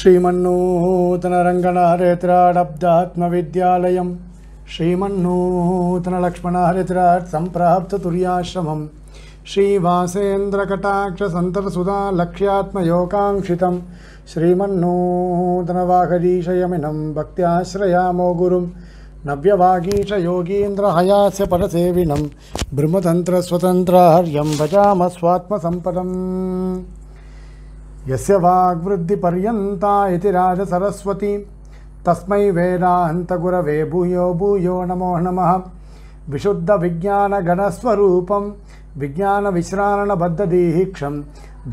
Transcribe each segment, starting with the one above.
श्रीमन्नूतनरङ्गणहरेतराडब्धात्मविद्यालयं श्रीमन्नूतनलक्ष्मणहरितराट्सम्प्राप्ततुर्याश्रमं श्रीवासेन्द्रकटाक्षसन्तरसुधालक्ष्यात्मयोगाङ्क्षितं श्रीमन्नूतनवाहरीशयमिनं भक्त्याश्रयामो स्वतंत्र नव्यवागीशयोगीन्द्रहयास्य भजाम स्वात्म भजामस्वात्मसम्पदम् यस्य वाग्वृद्धिपर्यन्ता इति राजसरस्वती तस्मै वेदान्तगुरवे भूयो भूयो नमो नमः विशुद्धविज्ञानगणस्वरूपं विज्ञानविश्रारणबद्धदीहीक्षं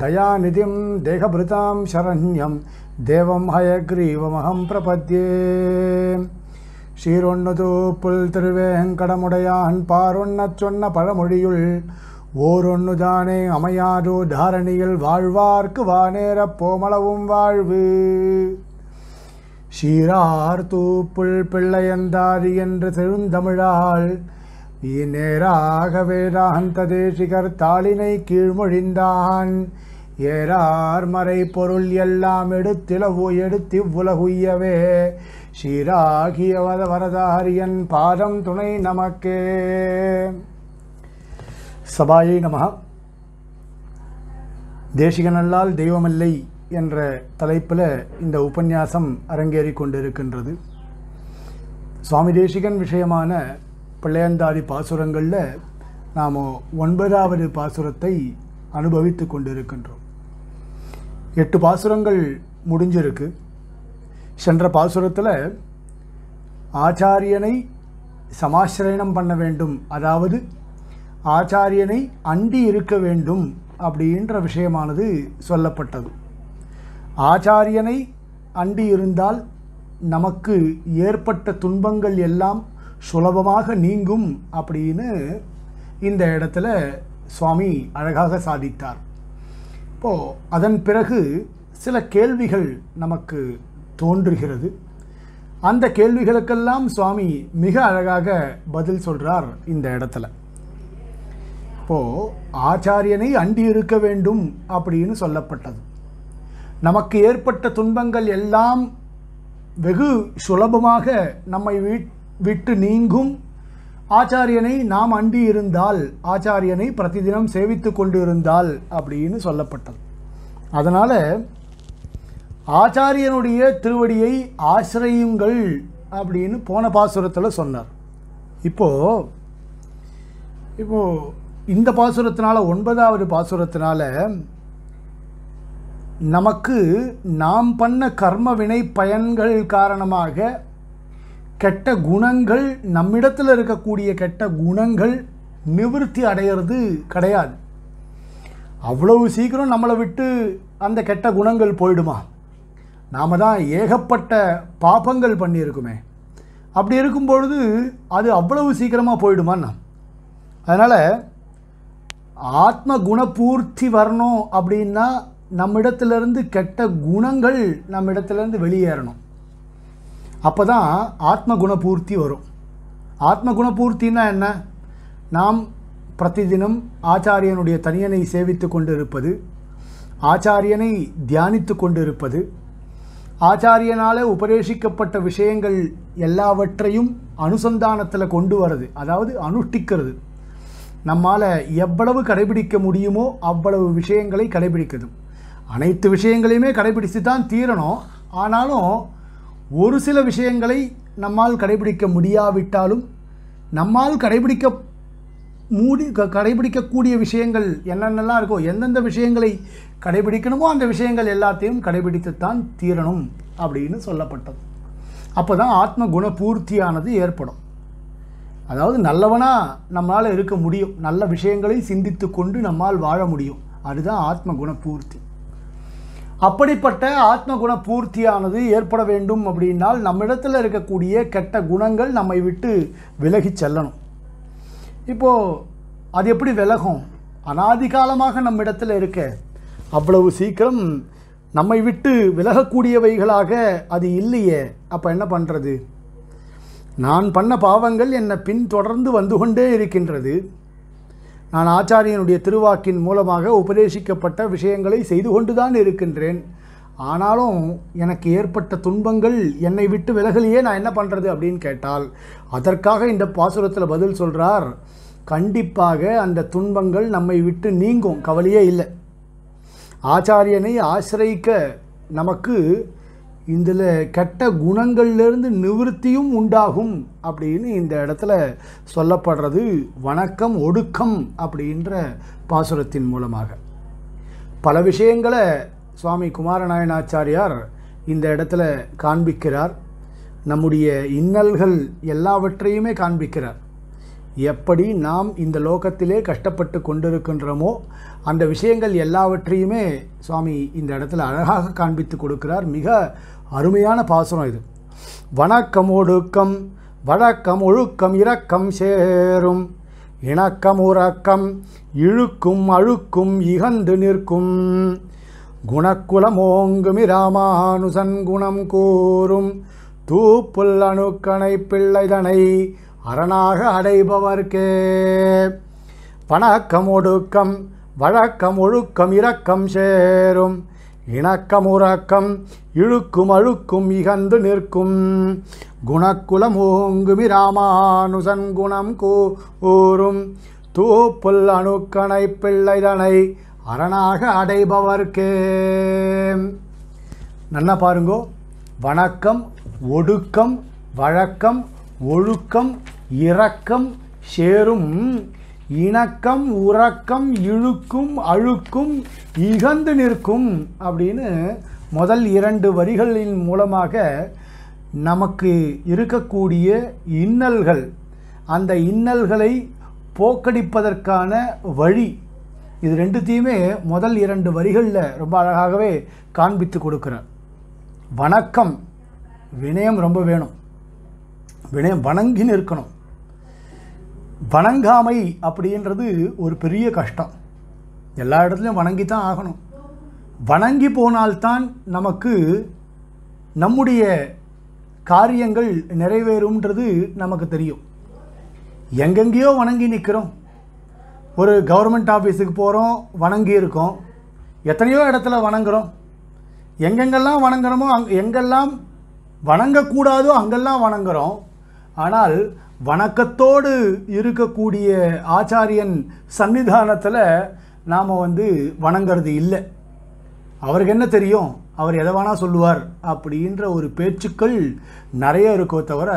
दयानिधिं देहभृतां शरण्यं देवं हयग्रीवमहं प्रपद्ये சீரொன்னது புல் திருவேங்கடமுடையான் பாரொன்னச் சொன்ன பழமொழியுள் ஓரொன்னுதானே அமையாதோ தாரணியில் வாழ்வார்க்கு நேரப் போமளவும் வாழ்வு சீரார் தூப்புள் பிள்ளையந்தாரி என்று செழுந்தமிழாள் இந்நேராக வேதாந்த தேசிகர் தாளினை கீழ்மொழிந்தான் ஏறார் மறை பொருள் எல்லாம் எடுத்திலவு எடுத்து உலகுய்யவே சீராகிய வரதாரியன் பாதம் துணை நமக்கே சபாயை நமகா தேசிகனல்லால் தெய்வமில்லை என்ற தலைப்பில் இந்த உபன்யாசம் அரங்கேறி கொண்டிருக்கின்றது சுவாமி தேசிகன் விஷயமான பிள்ளையந்தாதி பாசுரங்களில் நாம் ஒன்பதாவது பாசுரத்தை அனுபவித்து கொண்டிருக்கின்றோம் எட்டு பாசுரங்கள் முடிஞ்சிருக்கு சென்ற பாசுரத்தில் ஆச்சாரியனை சமாசிரயணம் பண்ண வேண்டும் அதாவது ஆச்சாரியனை அண்டி இருக்க வேண்டும் அப்படின்ற விஷயமானது சொல்லப்பட்டது ஆச்சாரியனை அண்டி இருந்தால் நமக்கு ஏற்பட்ட துன்பங்கள் எல்லாம் சுலபமாக நீங்கும் அப்படின்னு இந்த இடத்துல சுவாமி அழகாக சாதித்தார் இப்போது அதன் பிறகு சில கேள்விகள் நமக்கு தோன்றுகிறது அந்த கேள்விகளுக்கெல்லாம் சுவாமி மிக அழகாக பதில் சொல்கிறார் இந்த இடத்துல இப்போது ஆச்சாரியனை அண்டி இருக்க வேண்டும் அப்படின்னு சொல்லப்பட்டது நமக்கு ஏற்பட்ட துன்பங்கள் எல்லாம் வெகு சுலபமாக நம்மை விட்டு நீங்கும் ஆச்சாரியனை நாம் அண்டி இருந்தால் ஆச்சாரியனை பிரதிதினம் சேவித்து கொண்டு இருந்தால் அப்படின்னு சொல்லப்பட்டது அதனால் ஆச்சாரியனுடைய திருவடியை ஆசிரியுங்கள் அப்படின்னு போன பாசுரத்தில் சொன்னார் இப்போது இப்போது இந்த பாசுரத்தினால் ஒன்பதாவது பாசுரத்தினால் நமக்கு நாம் பண்ண கர்ம வினை பயன்கள் காரணமாக கெட்ட குணங்கள் நம்மிடத்தில் இருக்கக்கூடிய கெட்ட குணங்கள் நிவர்த்தி அடையிறது கிடையாது அவ்வளவு சீக்கிரம் நம்மளை விட்டு அந்த கெட்ட குணங்கள் போயிடுமா நாம் தான் ஏகப்பட்ட பாபங்கள் பண்ணியிருக்குமே அப்படி இருக்கும் பொழுது அது அவ்வளவு சீக்கிரமாக போயிடுமான்னா அதனால் ஆத்ம குணபூர்த்தி வரணும் அப்படின்னா நம்மிடத்துலேருந்து கெட்ட குணங்கள் நம்மிடத்துலேருந்து வெளியேறணும் அப்போ தான் ஆத்ம குணபூர்த்தி வரும் ஆத்ம குணபூர்த்தின்னா என்ன நாம் தினம் ஆச்சாரியனுடைய தனியனை சேவித்து இருப்பது ஆச்சாரியனை தியானித்து இருப்பது ஆச்சாரியனால் உபதேசிக்கப்பட்ட விஷயங்கள் எல்லாவற்றையும் அனுசந்தானத்தில் கொண்டு வரது அதாவது அனுஷ்டிக்கிறது நம்மால் எவ்வளவு கடைபிடிக்க முடியுமோ அவ்வளவு விஷயங்களை கடைபிடிக்குது அனைத்து விஷயங்களையுமே கடைபிடித்து தான் தீரணும் ஆனாலும் ஒரு சில விஷயங்களை நம்மால் கடைபிடிக்க முடியாவிட்டாலும் நம்மால் கடைபிடிக்க மூடி கடைபிடிக்கக்கூடிய விஷயங்கள் என்னென்னலாம் இருக்கோ எந்தெந்த விஷயங்களை கடைபிடிக்கணுமோ அந்த விஷயங்கள் எல்லாத்தையும் கடைபிடித்துத்தான் தீரணும் அப்படின்னு சொல்லப்பட்டது அப்போ தான் ஆத்ம குணபூர்த்தியானது ஏற்படும் அதாவது நல்லவனாக நம்மளால் இருக்க முடியும் நல்ல விஷயங்களை சிந்தித்து கொண்டு நம்மால் வாழ முடியும் அதுதான் ஆத்ம குணபூர்த்தி அப்படிப்பட்ட ஆத்ம குண பூர்த்தியானது ஏற்பட வேண்டும் அப்படின்னால் நம்மிடத்தில் இருக்கக்கூடிய கெட்ட குணங்கள் நம்மை விட்டு விலகி செல்லணும் இப்போது அது எப்படி விலகும் அனாதிகாலமாக நம்மிடத்தில் இருக்க அவ்வளவு சீக்கிரம் நம்மை விட்டு விலகக்கூடியவைகளாக அது இல்லையே அப்போ என்ன பண்ணுறது நான் பண்ண பாவங்கள் என்னை பின்தொடர்ந்து வந்து கொண்டே இருக்கின்றது நான் ஆச்சாரியனுடைய திருவாக்கின் மூலமாக உபதேசிக்கப்பட்ட விஷயங்களை செய்து கொண்டுதான் இருக்கின்றேன் ஆனாலும் எனக்கு ஏற்பட்ட துன்பங்கள் என்னை விட்டு விலகலையே நான் என்ன பண்ணுறது அப்படின்னு கேட்டால் அதற்காக இந்த பாசுரத்தில் பதில் சொல்கிறார் கண்டிப்பாக அந்த துன்பங்கள் நம்மை விட்டு நீங்கும் கவலையே இல்லை ஆச்சாரியனை ஆசிரியிக்க நமக்கு இதில் கெட்ட குணங்கள்லேருந்து நிவர்த்தியும் உண்டாகும் அப்படின்னு இந்த இடத்துல சொல்லப்படுறது வணக்கம் ஒடுக்கம் அப்படின்ற பாசுரத்தின் மூலமாக பல விஷயங்களை சுவாமி குமாரநாயனாச்சாரியார் இந்த இடத்துல காண்பிக்கிறார் நம்முடைய இன்னல்கள் எல்லாவற்றையுமே காண்பிக்கிறார் எப்படி நாம் இந்த லோகத்திலே கஷ்டப்பட்டு கொண்டிருக்கின்றோமோ அந்த விஷயங்கள் எல்லாவற்றையுமே சுவாமி இந்த இடத்துல அழகாக காண்பித்து கொடுக்கிறார் மிக அருமையான பாசுரம் இது வணக்கம் ஒடுக்கம் வழக்கம் ஒழுக்கம் இரக்கம் சேரும் இணக்கம் உறக்கம் இழுக்கும் அழுக்கும் இகந்து நிற்கும் குணக்குலமோங்குமி இராமானுசன் குணம் கூறும் தூப்புல் அணுக்கணை பிள்ளைதனை அரணாக அடைபவர்க்கே பணக்கம் ஒடுக்கம் வழக்கம் ஒழுக்கம் இரக்கம் சேரும் இணக்கம் உறக்கம் இழுக்கும் அழுக்கும் இகந்து நிற்கும் குணக்குலம் ஓங்குமி ராமானுசன் குணம் கூறும் தூப்புல் அணுக்கணை பிள்ளைதனை அரணாக அடைபவர்க்கே நல்லா பாருங்கோ வணக்கம் ஒடுக்கம் வழக்கம் ஒழுக்கம் இரக்கம் சேரும் இணக்கம் உறக்கம் இழுக்கும் அழுக்கும் இகந்து நிற்கும் அப்படின்னு முதல் இரண்டு வரிகளின் மூலமாக நமக்கு இருக்கக்கூடிய இன்னல்கள் அந்த இன்னல்களை போக்கடிப்பதற்கான வழி இது ரெண்டுத்தையுமே முதல் இரண்டு வரிகளில் ரொம்ப அழகாகவே காண்பித்து கொடுக்குறார் வணக்கம் வினயம் ரொம்ப வேணும் வினயம் வணங்கி நிற்கணும் வணங்காமை அப்படின்றது ஒரு பெரிய கஷ்டம் எல்லா இடத்துலையும் வணங்கி தான் ஆகணும் வணங்கி போனால்தான் நமக்கு நம்முடைய காரியங்கள் நிறைவேறும்ன்றது நமக்கு தெரியும் எங்கெங்கேயோ வணங்கி நிற்கிறோம் ஒரு கவர்மெண்ட் ஆஃபீஸுக்கு போகிறோம் வணங்கி இருக்கோம் எத்தனையோ இடத்துல வணங்குகிறோம் எங்கெங்கெல்லாம் வணங்குறோமோ அங் எங்கெல்லாம் வணங்கக்கூடாதோ அங்கெல்லாம் வணங்குகிறோம் ஆனால் வணக்கத்தோடு இருக்கக்கூடிய ஆச்சாரியன் சன்னிதானத்தில் நாம் வந்து வணங்கிறது இல்லை அவருக்கு என்ன தெரியும் அவர் எதை வேணால் சொல்லுவார் அப்படின்ற ஒரு பேச்சுக்கள் நிறைய இருக்கோ தவிர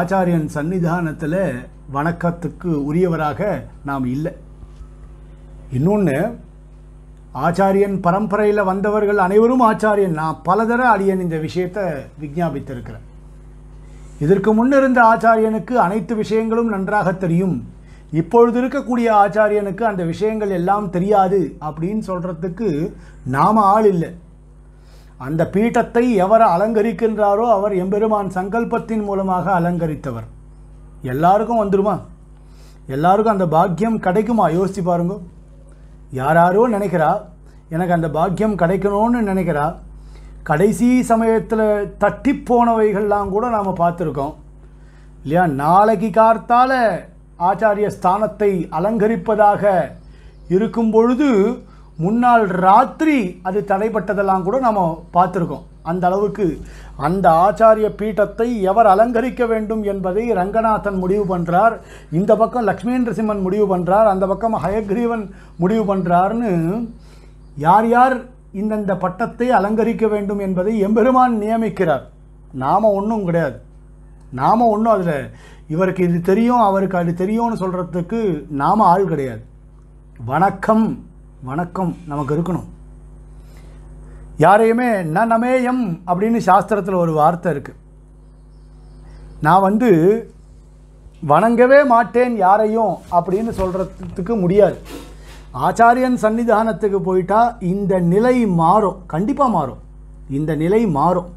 ஆச்சாரியன் சன்னிதானத்தில் வணக்கத்துக்கு உரியவராக நாம் இல்லை இன்னொன்று ஆச்சாரியன் பரம்பரையில் வந்தவர்கள் அனைவரும் ஆச்சாரியன் நான் பல தர அடியன் இந்த விஷயத்தை விஜாபித்திருக்கிறேன் இதற்கு முன்னிருந்த ஆச்சாரியனுக்கு அனைத்து விஷயங்களும் நன்றாக தெரியும் இப்பொழுது இருக்கக்கூடிய ஆச்சாரியனுக்கு அந்த விஷயங்கள் எல்லாம் தெரியாது அப்படின்னு சொல்கிறதுக்கு நாம் ஆள் இல்லை அந்த பீட்டத்தை எவர் அலங்கரிக்கின்றாரோ அவர் எம்பெருமான் சங்கல்பத்தின் மூலமாக அலங்கரித்தவர் எல்லாருக்கும் வந்துடுமா எல்லாருக்கும் அந்த பாக்கியம் கிடைக்குமா யோசித்து பாருங்க யாராரோ நினைக்கிறா எனக்கு அந்த பாக்கியம் கிடைக்கணும்னு நினைக்கிறா கடைசி சமயத்தில் தட்டி போனவைகள்லாம் கூட நாம் பார்த்துருக்கோம் இல்லையா நாளைக்கு கார்த்தால ஆச்சாரிய ஸ்தானத்தை அலங்கரிப்பதாக இருக்கும் பொழுது முன்னாள் ராத்திரி அது தடைப்பட்டதெல்லாம் கூட நாம் பார்த்துருக்கோம் அந்த அளவுக்கு அந்த ஆச்சாரிய பீட்டத்தை எவர் அலங்கரிக்க வேண்டும் என்பதை ரங்கநாதன் முடிவு பண்ணுறார் இந்த பக்கம் லக்ஷ்மீந்திர சிம்மன் முடிவு பண்ணுறார் அந்த பக்கம் ஹயக்ரீவன் முடிவு பண்ணுறார்னு யார் யார் இந்தந்த பட்டத்தை அலங்கரிக்க வேண்டும் என்பதை எம்பெருமான் நியமிக்கிறார் நாம் ஒன்றும் கிடையாது நாம் ஒன்றும் அதில் இவருக்கு இது தெரியும் அவருக்கு அது தெரியும்னு சொல்கிறதுக்கு நாம் ஆள் கிடையாது வணக்கம் வணக்கம் நமக்கு இருக்கணும் யாரையுமே ந நமேயம் அப்படின்னு சாஸ்திரத்தில் ஒரு வார்த்தை இருக்குது நான் வந்து வணங்கவே மாட்டேன் யாரையும் அப்படின்னு சொல்கிறதுக்கு முடியாது ஆச்சாரியன் சன்னிதானத்துக்கு போயிட்டா இந்த நிலை மாறும் கண்டிப்பாக மாறும் இந்த நிலை மாறும்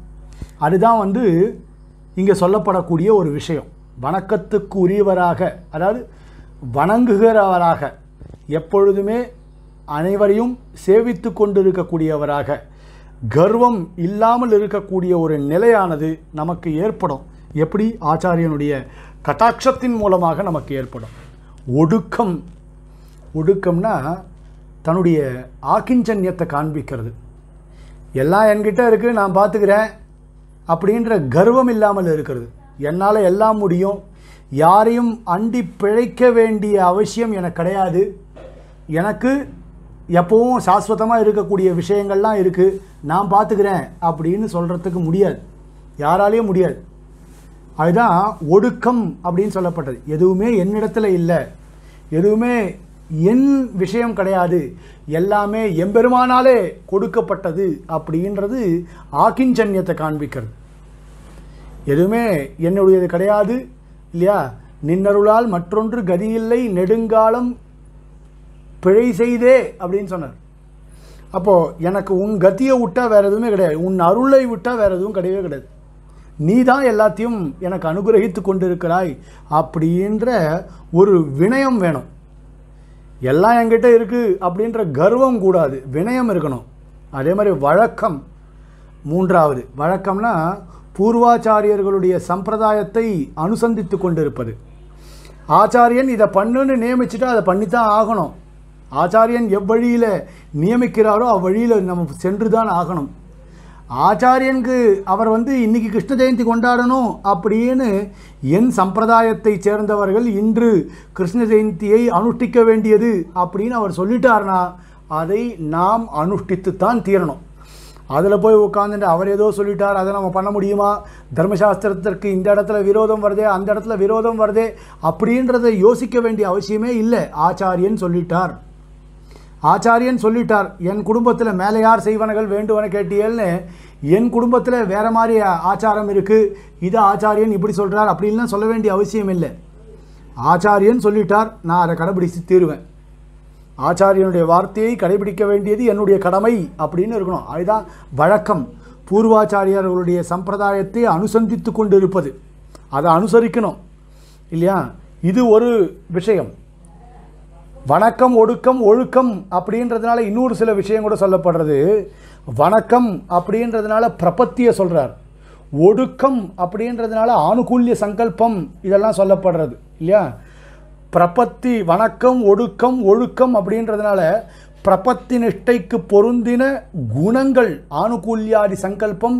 அதுதான் வந்து இங்கே சொல்லப்படக்கூடிய ஒரு விஷயம் வணக்கத்துக்கு உரியவராக அதாவது வணங்குகிறவராக எப்பொழுதுமே அனைவரையும் சேவித்து கொண்டிருக்கக்கூடியவராக கர்வம் இல்லாமல் இருக்கக்கூடிய ஒரு நிலையானது நமக்கு ஏற்படும் எப்படி ஆச்சாரியனுடைய கட்டாட்சத்தின் மூலமாக நமக்கு ஏற்படும் ஒடுக்கம் ஒடுக்கம்னா தன்னுடைய ஆக்கிஞ்சன்யத்தை காண்பிக்கிறது எல்லாம் என்கிட்ட இருக்குது நான் பார்த்துக்கிறேன் அப்படின்ற கர்வம் இல்லாமல் இருக்கிறது என்னால் எல்லாம் முடியும் யாரையும் அண்டி பிழைக்க வேண்டிய அவசியம் எனக்கு கிடையாது எனக்கு எப்போவும் சாஸ்வதமாக இருக்கக்கூடிய விஷயங்கள்லாம் இருக்குது நான் பார்த்துக்கிறேன் அப்படின்னு சொல்கிறதுக்கு முடியாது யாராலேயும் முடியாது அதுதான் ஒடுக்கம் அப்படின்னு சொல்லப்பட்டது எதுவுமே என்னிடத்தில் இல்லை எதுவுமே என் விஷயம் கிடையாது எல்லாமே எம்பெருமானாலே கொடுக்கப்பட்டது அப்படின்றது ஆக்கிஞ்சன்யத்தை காண்பிக்கிறது எதுவுமே என்னுடையது கிடையாது இல்லையா நின்னருளால் மற்றொன்று கதியில்லை நெடுங்காலம் பிழை செய்தே அப்படின்னு சொன்னார் அப்போது எனக்கு உன் கத்தியை விட்டால் வேறு எதுவுமே கிடையாது உன் அருளை விட்டால் வேறு எதுவும் கிடையவே கிடையாது நீ தான் எல்லாத்தையும் எனக்கு அனுகிரகித்து கொண்டிருக்கிறாய் அப்படின்ற ஒரு வினயம் வேணும் எல்லாம் என்கிட்ட இருக்குது அப்படின்ற கர்வம் கூடாது வினயம் இருக்கணும் அதே மாதிரி வழக்கம் மூன்றாவது வழக்கம்னா பூர்வாச்சாரியர்களுடைய சம்பிரதாயத்தை அனுசந்தித்து கொண்டிருப்பது ஆச்சாரியன் இதை பண்ணுன்னு நியமிச்சுட்டா அதை பண்ணித்தான் ஆகணும் ஆச்சாரியன் எவ்வழியில் நியமிக்கிறாரோ அவ்வழியில் நம்ம சென்று தான் ஆகணும் ஆச்சாரியனுக்கு அவர் வந்து இன்னைக்கு கிருஷ்ண ஜெயந்தி கொண்டாடணும் அப்படின்னு என் சம்பிரதாயத்தை சேர்ந்தவர்கள் இன்று கிருஷ்ண ஜெயந்தியை அனுஷ்டிக்க வேண்டியது அப்படின்னு அவர் சொல்லிட்டார்னா அதை நாம் அனுஷ்டித்துத்தான் தீரணும் அதில் போய் உட்காந்துட்டு அவர் ஏதோ சொல்லிட்டார் அதை நம்ம பண்ண முடியுமா தர்மசாஸ்திரத்திற்கு இந்த இடத்துல விரோதம் வருதே அந்த இடத்துல விரோதம் வருதே அப்படின்றத யோசிக்க வேண்டிய அவசியமே இல்லை ஆச்சாரியன் சொல்லிட்டார் ஆச்சாரியன் சொல்லிட்டார் என் குடும்பத்தில் மேலே யார் செய்வனகள் வேண்டுவன கேட்டியல்னு என் குடும்பத்தில் வேறு மாதிரி ஆச்சாரம் இருக்குது இது ஆச்சாரியன் இப்படி சொல்கிறார் அப்படின்லாம் சொல்ல வேண்டிய அவசியம் இல்லை ஆச்சாரியன் சொல்லிட்டார் நான் அதை கடைபிடித்து தீருவேன் ஆச்சாரியனுடைய வார்த்தையை கடைபிடிக்க வேண்டியது என்னுடைய கடமை அப்படின்னு இருக்கணும் அதுதான் வழக்கம் பூர்வாச்சாரியர்களுடைய சம்பிரதாயத்தை அனுசந்தித்து கொண்டு இருப்பது அதை அனுசரிக்கணும் இல்லையா இது ஒரு விஷயம் வணக்கம் ஒடுக்கம் ஒழுக்கம் அப்படின்றதுனால இன்னொரு சில விஷயம் கூட சொல்லப்படுறது வணக்கம் அப்படின்றதுனால பிரபத்தியை சொல்கிறார் ஒடுக்கம் அப்படின்றதுனால ஆணுகூல்ய சங்கல்பம் இதெல்லாம் சொல்லப்படுறது இல்லையா பிரபத்தி வணக்கம் ஒடுக்கம் ஒழுக்கம் அப்படின்றதுனால பிரபத்தி நிஷ்டைக்கு பொருந்தின குணங்கள் ஆணுகூல்யாதி சங்கல்பம்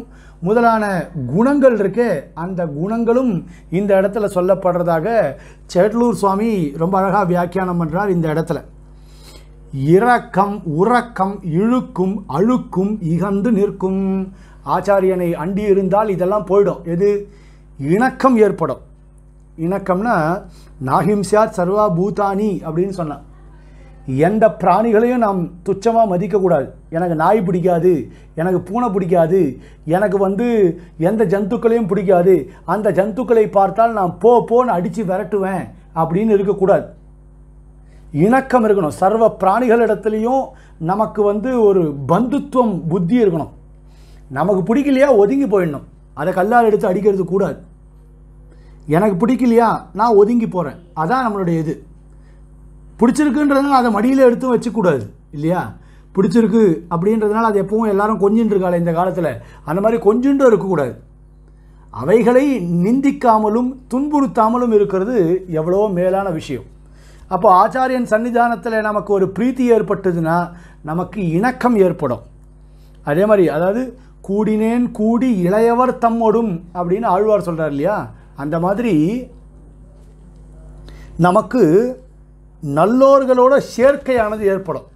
முதலான குணங்கள் இருக்கு அந்த குணங்களும் இந்த இடத்துல சொல்லப்படுறதாக சேட்லூர் சுவாமி ரொம்ப அழகாக வியாக்கியானம் பண்ணுறார் இந்த இடத்துல இரக்கம் உறக்கம் இழுக்கும் அழுக்கும் இகந்து நிற்கும் ஆச்சாரியனை அண்டி இருந்தால் இதெல்லாம் போயிடும் எது இணக்கம் ஏற்படும் இணக்கம்னா நாகிம்சியார் சர்வா பூதானி அப்படின்னு சொன்னான் எந்த பிராணிகளையும் நாம் துச்சமாக மதிக்கக்கூடாது எனக்கு நாய் பிடிக்காது எனக்கு பூனை பிடிக்காது எனக்கு வந்து எந்த ஜந்துக்களையும் பிடிக்காது அந்த ஜந்துக்களை பார்த்தால் நான் போ போன்னு அடித்து விரட்டுவேன் அப்படின்னு இருக்கக்கூடாது இணக்கம் இருக்கணும் சர்வ பிராணிகளிடத்துலையும் நமக்கு வந்து ஒரு பந்துத்துவம் புத்தி இருக்கணும் நமக்கு பிடிக்கலையா ஒதுங்கி போயிடணும் அதை கல்லால் எடுத்து அடிக்கிறது கூடாது எனக்கு பிடிக்கலையா நான் ஒதுங்கி போகிறேன் அதான் நம்மளுடைய இது பிடிச்சிருக்குன்றதுனால அதை மடியில் எடுத்தும் வச்சுக்கூடாது இல்லையா பிடிச்சிருக்கு அப்படின்றதுனால அது எப்பவும் எல்லாரும் கொஞ்சின்னு இந்த காலத்தில் அந்த மாதிரி கொஞ்சின்றும் இருக்கக்கூடாது அவைகளை நிந்திக்காமலும் துன்புறுத்தாமலும் இருக்கிறது எவ்வளோ மேலான விஷயம் அப்போ ஆச்சாரியன் சன்னிதானத்தில் நமக்கு ஒரு பிரீத்தி ஏற்பட்டதுன்னா நமக்கு இணக்கம் ஏற்படும் அதே மாதிரி அதாவது கூடினேன் கூடி இளையவர் தம்மோடும் அப்படின்னு ஆழ்வார் சொல்கிறார் இல்லையா அந்த மாதிரி நமக்கு நல்லோர்களோட சேர்க்கையானது ஏற்படும்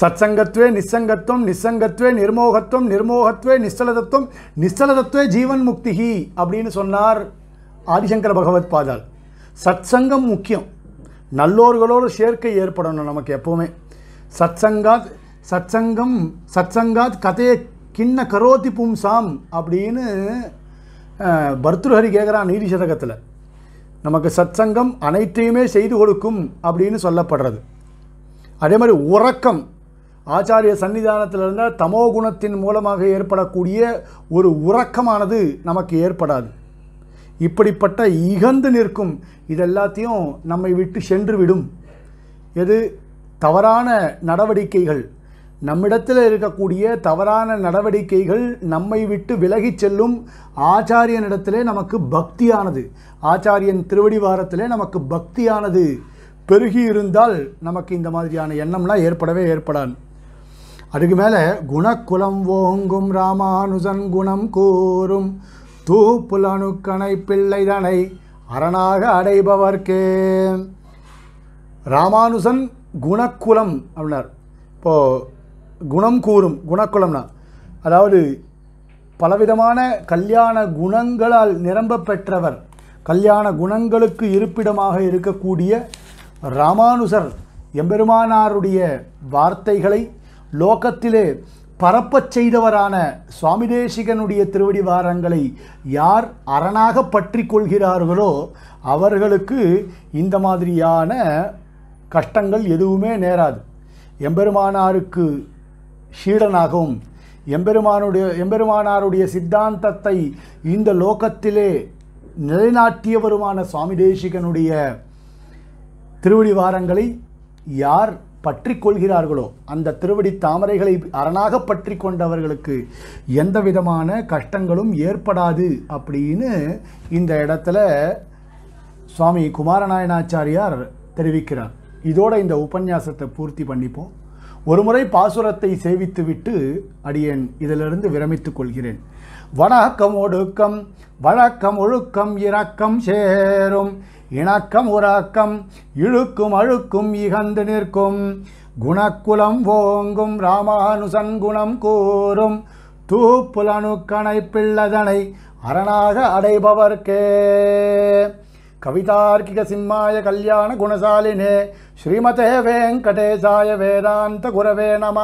சச்சங்கத்துவே நிசங்கத்துவம் நிசங்கத்துவே நிர்மோகத்துவம் நிர்மோகத்துவே நிஸ்தலதத்துவம் நிஸ்தலதத்துவே ஜீவன் முக்திகி அப்படின்னு சொன்னார் ஆதிசங்கர பகவத் பாதால் சத்சங்கம் முக்கியம் நல்லோர்களோடு சேர்க்கை ஏற்படணும் நமக்கு எப்போவுமே சத்சங்காத் சத்சங்கம் சத்சங்காத் கதையை கிண்ண கரோதி பும்சாம் அப்படின்னு பர்த்ருஹரி கேட்குறான் சதகத்தில் நமக்கு சத் சங்கம் அனைத்தையுமே செய்து கொடுக்கும் அப்படின்னு சொல்லப்படுறது அதே மாதிரி உறக்கம் ஆச்சாரிய சன்னிதானத்தில் இருந்தால் தமோ குணத்தின் மூலமாக ஏற்படக்கூடிய ஒரு உறக்கமானது நமக்கு ஏற்படாது இப்படிப்பட்ட இகந்து நிற்கும் இதெல்லாத்தையும் நம்மை விட்டு சென்று விடும் எது தவறான நடவடிக்கைகள் நம்மிடத்தில் இருக்கக்கூடிய தவறான நடவடிக்கைகள் நம்மை விட்டு விலகிச் செல்லும் ஆச்சாரியனிடத்திலே நமக்கு பக்தியானது ஆச்சாரியன் திருவடிவாரத்திலே நமக்கு பக்தியானது பெருகி இருந்தால் நமக்கு இந்த மாதிரியான எண்ணம்லாம் ஏற்படவே ஏற்படாது அதுக்கு மேலே குணக்குலம் ஓங்கும் ராமானுஜன் குணம் கூறும் தூப்புலனுக்கணை பிள்ளைதனை அரணாக அடைபவர்க்கே ராமானுசன் குணக்குலம் அப்படின்னார் இப்போது குணம் கூறும் குணக்குளம்னா அதாவது பலவிதமான கல்யாண குணங்களால் நிரம்ப பெற்றவர் கல்யாண குணங்களுக்கு இருப்பிடமாக இருக்கக்கூடிய ராமானுசர் எம்பெருமானாருடைய வார்த்தைகளை லோகத்திலே பரப்பச் செய்தவரான சுவாமி தேசிகனுடைய திருவடி வாரங்களை யார் அரணாக பற்றி கொள்கிறார்களோ அவர்களுக்கு இந்த மாதிரியான கஷ்டங்கள் எதுவுமே நேராது எம்பெருமானாருக்கு ஷீடனாகவும் எம்பெருமானுடைய எம்பெருமானாருடைய சித்தாந்தத்தை இந்த லோகத்திலே நிலைநாட்டியவருமான சுவாமி தேசிகனுடைய வாரங்களை யார் பற்றி கொள்கிறார்களோ அந்த திருவடி தாமரைகளை அரணாக பற்றி கொண்டவர்களுக்கு எந்த விதமான கஷ்டங்களும் ஏற்படாது அப்படின்னு இந்த இடத்துல சுவாமி குமாரநாயனாச்சாரியார் தெரிவிக்கிறார் இதோட இந்த உபன்யாசத்தை பூர்த்தி பண்ணிப்போம் ஒருமுறை பாசுரத்தை சேவித்துவிட்டு அடியேன் இதிலிருந்து விரமித்துக் கொள்கிறேன் வணக்கம் ஒடுக்கம் வழக்கம் ஒழுக்கம் இறக்கம் சேரும் இணக்கம் உறக்கம் இழுக்கும் அழுக்கும் இகந்து நிற்கும் குணக்குலம் ஓங்கும் ராமானுசன் குணம் கூறும் தூப்புலனு கணை பிள்ளதனை அரணாக அடைபவர்க்கே కవితార్కిక సింహాయ కళ్యాణ గుణశాలినే శ్రీమతే వెంకటేశాయ వేదాంత గురవే నమ